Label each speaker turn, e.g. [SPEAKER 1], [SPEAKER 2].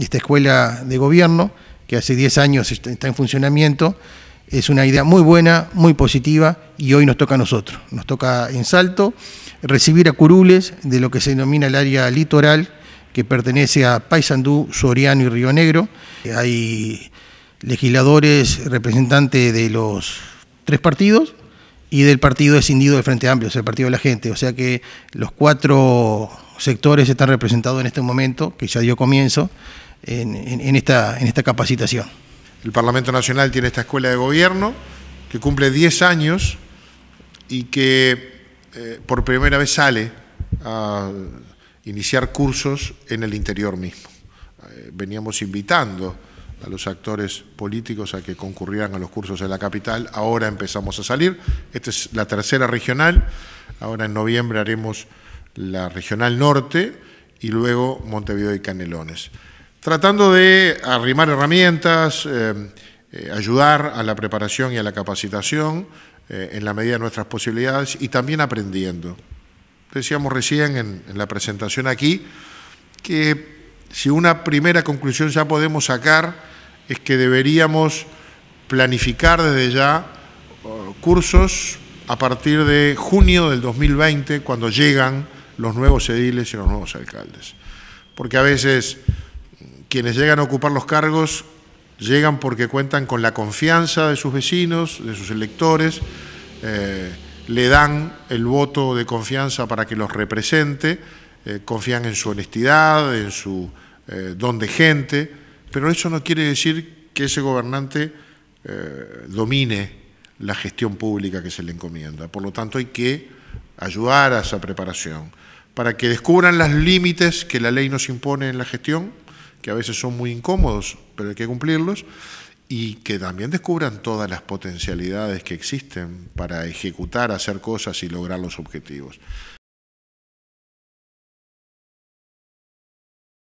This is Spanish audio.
[SPEAKER 1] esta escuela de gobierno, que hace 10 años está en funcionamiento, es una idea muy buena, muy positiva y hoy nos toca a nosotros. Nos toca en Salto recibir a curules de lo que se denomina el área litoral que pertenece a Paysandú, Soriano y Río Negro. Hay legisladores, representantes de los tres partidos y del partido escindido del Frente Amplio, es el Partido de la Gente. O sea que los cuatro sectores están representados en este momento, que ya dio comienzo, en, esta, en esta capacitación.
[SPEAKER 2] El Parlamento Nacional tiene esta escuela de gobierno que cumple 10 años y que eh, por primera vez sale a iniciar cursos en el interior mismo. Eh, veníamos invitando a los actores políticos a que concurrieran a los cursos en la capital. Ahora empezamos a salir. Esta es la tercera regional. Ahora en noviembre haremos la regional norte y luego Montevideo y Canelones tratando de arrimar herramientas, eh, eh, ayudar a la preparación y a la capacitación eh, en la medida de nuestras posibilidades y también aprendiendo. Decíamos recién en, en la presentación aquí que si una primera conclusión ya podemos sacar es que deberíamos planificar desde ya cursos a partir de junio del 2020, cuando llegan los nuevos ediles y los nuevos alcaldes. Porque a veces quienes llegan a ocupar los cargos llegan porque cuentan con la confianza de sus vecinos, de sus electores, eh, le dan el voto de confianza para que los represente, eh, confían en su honestidad, en su eh, don de gente, pero eso no quiere decir que ese gobernante domine la gestión pública que se le encomienda. Por lo tanto, hay que ayudar a esa preparación para que descubran los límites que la ley nos impone en la gestión que a veces son muy incómodos, pero hay que cumplirlos, y que también descubran todas las potencialidades que existen para ejecutar, hacer cosas y lograr los objetivos.